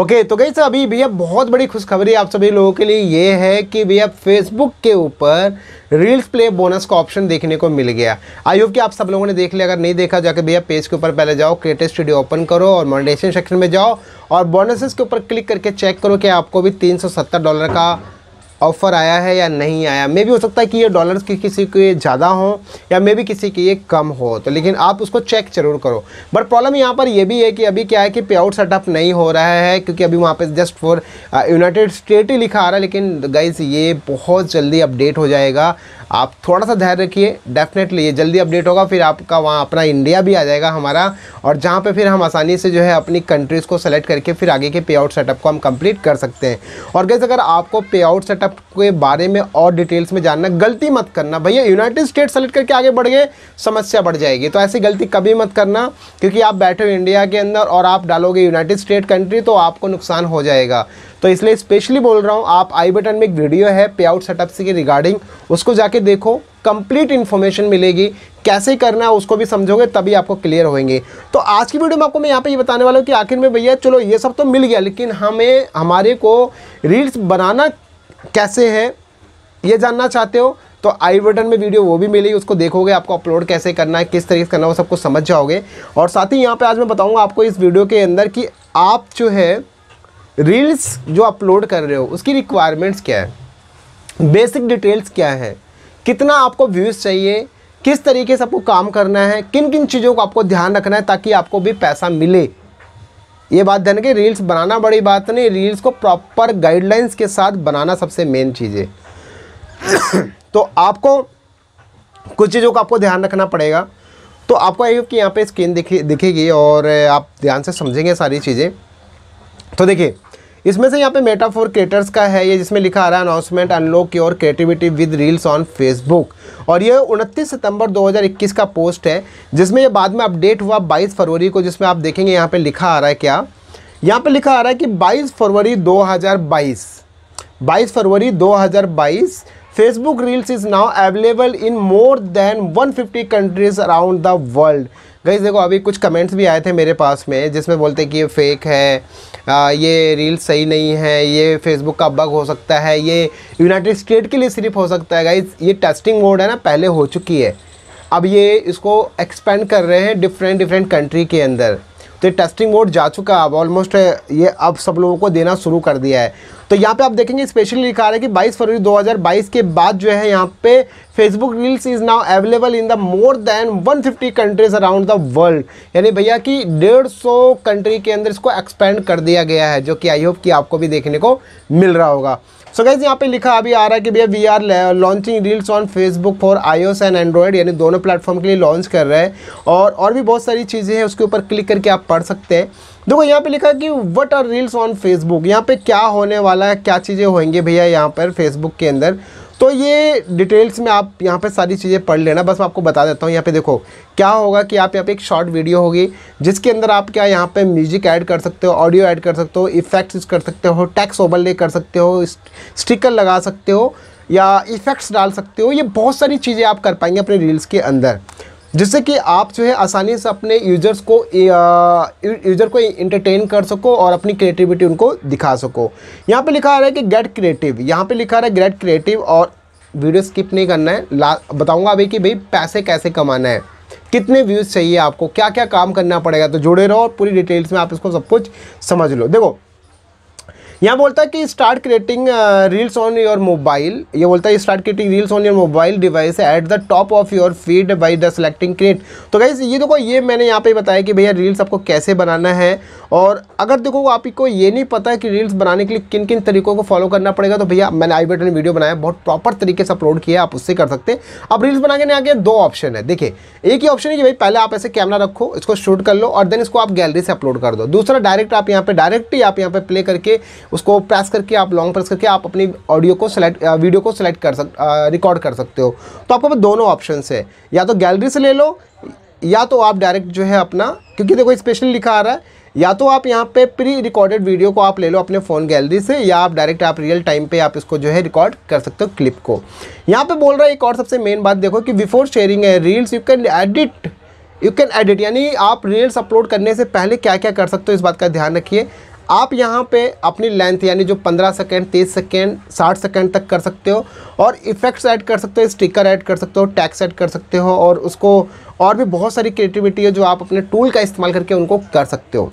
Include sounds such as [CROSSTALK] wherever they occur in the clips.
okay तो गई अभी भैया बहुत बड़ी खुशखबरी आप सभी लोगों के लिए ये है कि भैया फेसबुक के ऊपर रील्स प्ले बोनस का ऑप्शन देखने को मिल गया आई होप कि आप सब लोगों ने देख लिया अगर नहीं देखा जाके भैया पेज के ऊपर पहले जाओ क्रिएटिव स्टूडियो ओपन करो और मोनिटेशन सेक्शन में जाओ और बोनसेस के ऊपर क्लिक करके चेक करो कि आपको भी तीन डॉलर का ऑफ़र आया है या नहीं आया मे भी हो सकता है कि ये डॉलर्स की किसी के ज़्यादा हो या मे भी किसी के ये कम हो तो लेकिन आप उसको चेक ज़रूर करो बट प्रॉब्लम यहाँ पर ये भी है कि अभी क्या है कि पे आउट सेटअप नहीं हो रहा है क्योंकि अभी वहाँ पे जस्ट फॉर यूनाइटेड स्टेट ही लिखा आ रहा है लेकिन गाइज ये बहुत जल्दी अपडेट हो जाएगा आप थोड़ा सा धैर्य रखिए डेफिनेटली ये जल्दी अपडेट होगा फिर आपका वहाँ अपना इंडिया भी आ जाएगा हमारा और जहाँ पे फिर हम आसानी से जो है अपनी कंट्रीज़ को सेलेक्ट करके फिर आगे के पे आउट सेटअप को हम कंप्लीट कर सकते हैं और गैस अगर आपको पे आउट सेटअप के बारे में और डिटेल्स में जानना गलती मत करना भैया यूनाइटेड स्टेट सेलेक्ट करके आगे बढ़ गए समस्या बढ़ जाएगी तो ऐसी गलती कभी मत करना क्योंकि आप बैठे हो इंडिया के अंदर और आप डालोगे यूनाइटेड स्टेट कंट्री तो आपको नुकसान हो जाएगा तो इसलिए स्पेशली बोल रहा हूँ आप आई बटन में एक वीडियो है पे आउट सेटअप से रिगार्डिंग उसको जाके देखो कंप्लीट इन्फॉर्मेशन मिलेगी कैसे करना है उसको भी समझोगे तभी आपको क्लियर होएंगे तो आज की वीडियो में आपको मैं यहाँ पे ये बताने वाला हूँ कि आखिर में भैया चलो ये सब तो मिल गया लेकिन हमें हमारे को रील्स बनाना कैसे है ये जानना चाहते हो तो आई बटन में वीडियो वो भी मिलेगी उसको देखोगे आपको अपलोड कैसे करना है किस तरीके से करना है वो सबको समझ जाओगे और साथ ही यहाँ पर आज मैं बताऊँगा आपको इस वीडियो के अंदर कि आप जो है रील्स जो अपलोड कर रहे हो उसकी रिक्वायरमेंट्स क्या है बेसिक डिटेल्स क्या है कितना आपको व्यूज़ चाहिए किस तरीके से आपको काम करना है किन किन चीज़ों को आपको ध्यान रखना है ताकि आपको भी पैसा मिले ये बात ध्यान के रील्स बनाना बड़ी बात नहीं रील्स को प्रॉपर गाइडलाइंस के साथ बनाना सबसे मेन चीज़ है [COUGHS] तो आपको कुछ चीज़ों का आपको ध्यान रखना पड़ेगा तो आपको आई कि यहाँ पे स्क्रीन दिखे दिखेगी और आप ध्यान से समझेंगे सारी चीज़ें तो देखिए इसमें से यहाँ पे फॉर क्रिएटर्स का है ये जिसमें लिखा आ रहा है announcement unlock your creativity with reels on Facebook और ये 29 सितंबर 2021 का पोस्ट है जिसमें ये बाद में अपडेट हुआ 22 फरवरी को जिसमें आप देखेंगे यहाँ पे लिखा आ रहा है क्या यहाँ पे लिखा आ रहा है कि 22 फरवरी 2022 22 फरवरी 2022 Facebook reels is now available in more than 150 countries around the world गई देखो अभी कुछ कमेंट्स भी आए थे मेरे पास में जिसमें बोलते हैं कि ये फेक है आ, ये रील्स सही नहीं है ये फेसबुक का बग हो सकता है ये यूनाइटेड स्टेट के लिए सिर्फ हो सकता है गाइज ये टेस्टिंग मोड है ना पहले हो चुकी है अब ये इसको एक्सपेंड कर रहे हैं डिफरेंट डिफरेंट कंट्री के अंदर तो ये टेस्टिंग मोड जा चुका है अब ऑलमोस्ट ये अब सब लोगों को देना शुरू कर दिया है तो यहाँ पे आप देखेंगे स्पेशली लिखा रहा है कि 22 फरवरी 2022 के बाद जो है यहाँ पे Facebook reels is now available in the more than 150 countries around the world यानी भैया कि डेढ़ सौ कंट्री के अंदर इसको एक्सपेंड कर दिया गया है जो कि आई होप कि आपको भी देखने को मिल रहा होगा सो so गैस यहाँ पे लिखा अभी आ रहा है कि भैया we are launching reels on Facebook for iOS and Android यानी दोनों प्लेटफॉर्म के लिए लॉन्च कर रहे हैं और और भी बहुत सारी चीज़ें हैं उसके ऊपर क्लिक करके आप पढ़ सकते हैं देखो यहाँ पे लिखा है कि what are reels on Facebook यहाँ पे क्या होने वाला है क्या चीज़ें होंगी भैया यहाँ पर फेसबुक के अंदर तो ये डिटेल्स में आप यहाँ पे सारी चीज़ें पढ़ लेना बस मैं आपको बता देता हूँ यहाँ पे देखो क्या होगा कि आप यहाँ पे एक शॉर्ट वीडियो होगी जिसके अंदर आप क्या यहाँ पे म्यूजिक ऐड कर सकते हो ऑडियो ऐड कर सकते हो इफेक्ट्स कर सकते हो टैक्स ओवरले कर सकते हो स्टिकर लगा सकते हो या इफेक्ट्स डाल सकते हो ये बहुत सारी चीज़ें आप कर पाएंगे अपने रील्स के अंदर जिससे कि आप जो है आसानी से अपने यूजर्स को यूजर को इंटरटेन कर सको और अपनी क्रिएटिविटी उनको दिखा सको यहाँ पे लिखा आ रहा है कि गेट क्रिएटिव यहाँ पे लिखा आ रहा है गेट क्रिएटिव और वीडियो स्किप नहीं करना है ला बताऊँगा अभी कि भाई पैसे कैसे कमाना है कितने व्यूज़ चाहिए आपको क्या क्या काम करना पड़ेगा तो जुड़े रहो और पूरी डिटेल्स में आप इसको सब कुछ समझ लो देखो यहाँ बोलता है कि start creating reels on your mobile ये बोलता है start creating reels on your mobile device at the top of your feed by the selecting create तो गाइज ये देखो ये मैंने यहाँ पे बताया कि भैया रील्स आपको कैसे बनाना है और अगर देखो आपको ये नहीं पता है कि रील्स बनाने के लिए किन किन तरीकों को फॉलो करना पड़ेगा तो भैया मैंने आई बटन वीडियो बनाया बहुत प्रॉपर तरीके से अपलोड किया आप उससे कर सकते हैं अब रील्स बनाने आगे दो ऑप्शन है देखिए एक ही ऑप्शन है कि भाई पहले आप ऐसे कैमरा रखो इसको शूट कर लो और देन इसको आप गैलरी से अपलोड कर दो दूसरा डायरेक्ट आप यहाँ पर डायरेक्ट ही आप यहाँ पर प्ले करके उसको प्रेस करके आप लॉन्ग प्रेस करके आप अपनी ऑडियो को सिलेक्ट वीडियो को सिलेक्ट कर सक रिकॉर्ड कर सकते हो तो आपके पास दोनों ऑप्शन है या तो गैलरी से ले लो या तो आप डायरेक्ट जो है अपना क्योंकि देखो स्पेशल लिखा आ रहा है या तो आप यहाँ पे प्री रिकॉर्डेड वीडियो को आप ले लो अपने फ़ोन गैलरी से या आप डायरेक्ट आप रियल टाइम पे आप इसको जो है रिकॉर्ड कर सकते हो क्लिप को यहाँ पे बोल रहा है एक और सबसे मेन बात देखो कि बिफोर शेयरिंग है reels you can edit you can edit यानी आप रील्स अपलोड करने से पहले क्या क्या कर सकते हो इस बात का ध्यान रखिए आप यहाँ पे अपनी लेंथ यानी जो 15 सेकेंड 30 सेकेंड 60 सेकेंड तक कर सकते हो और इफ़ेक्ट्स ऐड कर सकते हो स्टिकर ऐड कर सकते हो टैक्स ऐड कर सकते हो और उसको और भी बहुत सारी क्रिएटिविटी है जो आप अपने टूल का इस्तेमाल करके उनको कर सकते हो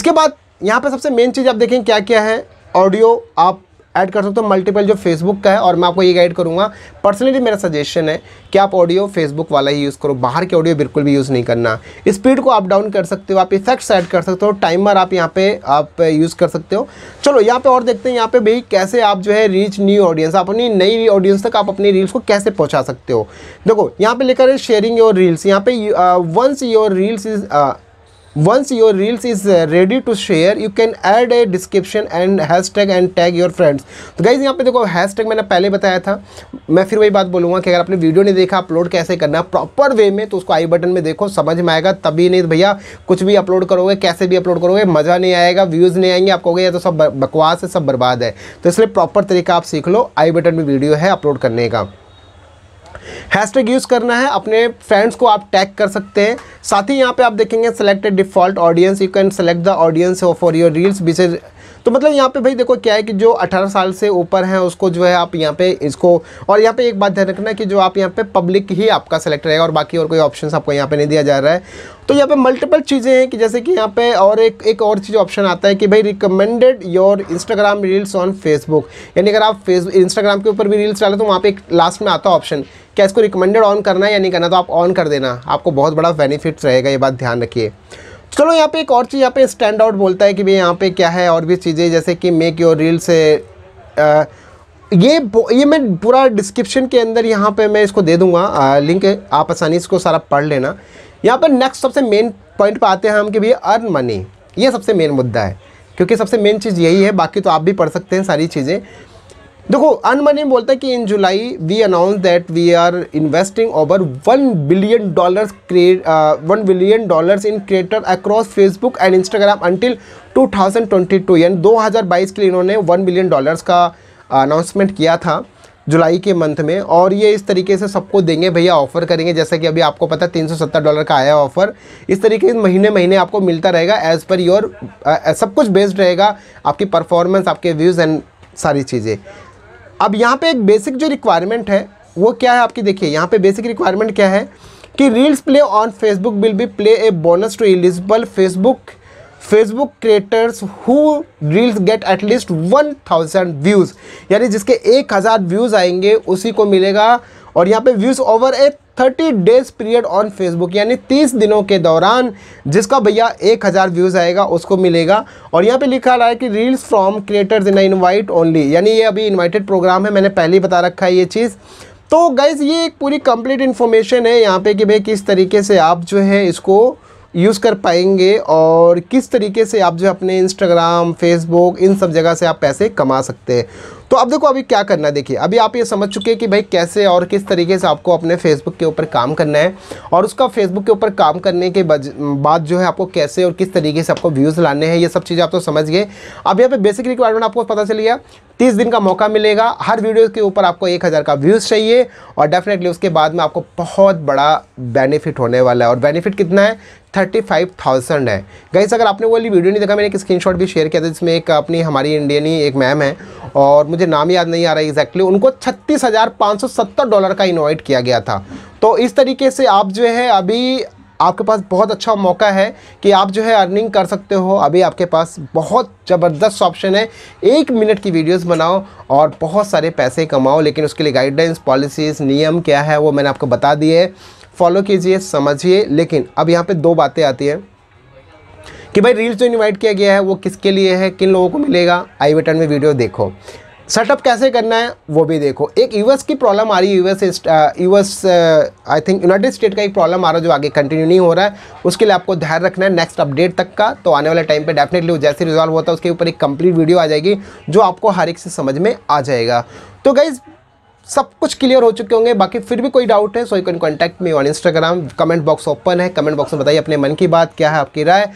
इसके बाद यहाँ पर सबसे मेन चीज़ आप देखें क्या क्या है ऑडियो आप ऐड कर सकते हो मल्टीपल जो फेसबुक का है और मैं आपको ये गाइड करूँगा पर्सनली मेरा सजेशन है कि आप ऑडियो फेसबुक वाला ही यूज़ करो बाहर के ऑडियो बिल्कुल भी यूज़ नहीं करना स्पीड को आप डाउन कर सकते हो आप इफेक्ट्स ऐड कर सकते हो टाइमर आप यहाँ पे आप यूज़ कर सकते हो चलो यहाँ पे और देखते हैं यहाँ पे भाई कैसे आप जो है रीच न्यू ऑडियंस अपनी नई ऑडियंस तक आप अपनी रील्स को कैसे पहुँचा सकते हो देखो यहाँ पे लेकर शेयरिंग योर रील्स यहाँ पे once your reels is once your reels is uh, ready to share you can add a description and hashtag and tag your friends तो गाइज यहाँ पे देखो हैशटैग मैंने पहले बताया था मैं फिर वही बात बोलूँगा कि अगर आपने वीडियो नहीं देखा अपलोड कैसे करना प्रॉपर वे में तो उसको आई बटन में देखो समझ में आएगा तभी नहीं तो भैया कुछ भी अपलोड करोगे कैसे भी अपलोड करोगे मज़ा नहीं आएगा व्यूज़ नहीं आएंगे आप कहोगे या तो सब बकवास है सब बर्बाद है तो इसलिए प्रॉपर तरीका आप सीख लो आई बटन में वीडियो है अपलोड करने का हैशटैग यूज़ करना है अपने फ्रेंड्स को आप टैग कर सकते हैं साथ ही यहाँ पे आप देखेंगे selected default audience you can select the audience for your reels which तो मतलब यहाँ पे भाई देखो क्या है कि जो 18 साल से ऊपर है उसको जो है आप यहाँ पे इसको और यहाँ पे एक बात ध्यान रखना कि जो आप यहाँ पे पब्लिक ही आपका सेलेक्ट रहेगा और बाकी और कोई ऑप्शन आपको यहाँ पे नहीं दिया जा रहा है तो यहाँ पे मल्टीपल चीज़ें हैं कि जैसे कि यहाँ पे और एक एक और चीज़ ऑप्शन आता है कि भाई recommended your Instagram reels on Facebook यानी अगर आप फेसबुक इंस्टाग्राम के ऊपर भी रील्स डाले तो वहाँ पे एक लास्ट में आता ऑप्शन क्या इसको रिकमेंडेड ऑन करना है या नहीं करना तो आप ऑन कर देना आपको बहुत बड़ा बेनिफिट रहेगा ये बात ध्यान रखिए चलो यहाँ पे एक और चीज़ यहाँ पे स्टैंड आउट बोलता है कि भाई यहाँ पे क्या है और भी चीज़ें जैसे कि मेक योर रील से आ, ये ये मैं पूरा डिस्क्रिप्शन के अंदर यहाँ पे मैं इसको दे दूँगा आ, लिंक आप आसानी से इसको सारा पढ़ लेना यहाँ पर नेक्स्ट सबसे मेन पॉइंट पर आते हैं हम कि भैया अर्न मनी ये सबसे मेन मुद्दा है क्योंकि सबसे मेन चीज़ यही है बाकी तो आप भी पढ़ सकते हैं सारी चीज़ें देखो अनमनी बोलता है कि in July we announce that we are investing over one billion dollars create one billion dollars in creator across Facebook and Instagram until 2022 यानी 2022 के लिए इन्होंने वन बिलियन डॉलर्स का अनाउंसमेंट uh, किया था जुलाई के मंथ में और ये इस तरीके से सबको देंगे भैया ऑफ़र करेंगे जैसा कि अभी आपको पता है तीन डॉलर का आया ऑफ़र इस तरीके से महीने महीने आपको मिलता रहेगा एज़ पर योर सब कुछ बेस्ड रहेगा आपकी परफॉर्मेंस आपके व्यूज़ एंड सारी चीज़ें अब यहाँ पे एक बेसिक जो रिक्वायरमेंट है वो क्या है आपकी देखिए यहाँ पे बेसिक रिक्वायरमेंट क्या है कि reels play on Facebook will be play a bonus to eligible Facebook Facebook creators who reels get at least one thousand views यानी जिसके एक हज़ार व्यूज़ आएंगे उसी को मिलेगा और यहाँ पे views over a thirty days period on Facebook यानी तीस दिनों के दौरान जिसका भैया एक हज़ार व्यूज़ आएगा उसको मिलेगा और यहाँ पे लिखा रहा है कि reels from creators in invite only यानी ये अभी इनवाइटेड प्रोग्राम है मैंने पहले ही बता रखा है ये चीज़ तो गाइज़ ये एक पूरी कंप्लीट इन्फॉर्मेशन है यहाँ पर कि भाई किस तरीके से आप जो है इसको यूज़ कर पाएंगे और किस तरीके से आप जो अपने इंस्टाग्राम फेसबुक इन सब जगह से आप पैसे कमा सकते हैं तो अब देखो अभी क्या करना है देखिए अभी आप ये समझ चुके हैं कि भाई कैसे और किस तरीके से आपको अपने फेसबुक के ऊपर काम करना है और उसका फेसबुक के ऊपर काम करने के बाद जो है आपको कैसे और किस तरीके से आपको व्यूज़ लाने हैं ये सब चीज़ें आप तो समझ गए अब यहाँ पे बेसिक रिक्वायरमेंट आपको पता चल गया तीस दिन का मौका मिलेगा हर वीडियो के ऊपर आपको एक हज़ार का व्यूज़ चाहिए और डेफिनेटली उसके बाद में आपको बहुत बड़ा बेनिफिट होने वाला है और बेनिफिट कितना है थर्टी फाइव थाउजेंड है गाइस अगर आपने वो वाली वीडियो नहीं देखा मैंने एक स्क्रीनशॉट भी शेयर किया था जिसमें एक अपनी हमारी ही एक मैम है और मुझे नाम याद नहीं आ रहा एग्जैक्टली उनको छत्तीस डॉलर का इन्वाइट किया गया था तो इस तरीके से आप जो है अभी आपके पास बहुत अच्छा मौका है कि आप जो है अर्निंग कर सकते हो अभी आपके पास बहुत ज़बरदस्त ऑप्शन है एक मिनट की वीडियोस बनाओ और बहुत सारे पैसे कमाओ लेकिन उसके लिए गाइडलाइंस पॉलिसीज़ नियम क्या है वो मैंने आपको बता दिए फॉलो कीजिए समझिए लेकिन अब यहाँ पे दो बातें आती हैं कि भाई रील्स जो इन्वाइट किया गया है वो किसके लिए है किन लोगों को मिलेगा आई बटन में वीडियो देखो सेटअप कैसे करना है वो भी देखो एक यूएस की प्रॉब्लम आ रही है US US I think United State का एक प्रॉब्लम आ रहा है जो आगे कंटिन्यू नहीं हो रहा है उसके लिए आपको ध्यान रखना है नेक्स्ट अपडेट तक का तो आने वाले टाइम पे डेफिनेटली वो जैसे रिजॉल्व होता है उसके ऊपर एक कंप्लीट वीडियो आ जाएगी जो आपको हर एक से समझ में आ जाएगा तो गाइज़ सब कुछ क्लियर हो चुके होंगे बाकी फिर भी कोई डाउट है so you can contact me on Instagram comment box open है कमेंट बॉक्स में बताइए अपने मन की बात क्या है आपकी राय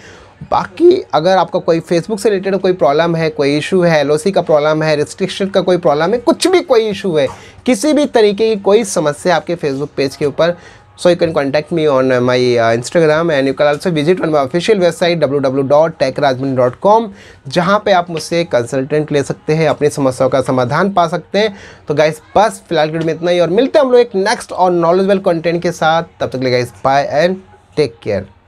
बाकी अगर आपका कोई फेसबुक से रिलेटेड कोई प्रॉब्लम है कोई इशू है एल का प्रॉब्लम है रिस्ट्रिक्शन का कोई प्रॉब्लम है कुछ भी कोई इशू है किसी भी तरीके की कोई समस्या आपके फेसबुक पेज के ऊपर so you can contact me on you Instagram and you can my visit on my official website W W dot tech Rajmin dot com जहाँ पर आप मुझसे कंसल्टेंट ले सकते हैं अपनी समस्याओं का समाधान पा सकते हैं तो गाइस बस फिलहाल के में इतना ही और मिलते हैं हम लोग एक नेक्स्ट और नॉलेजबल कंटेंट के साथ तब तक ले guys bye and take care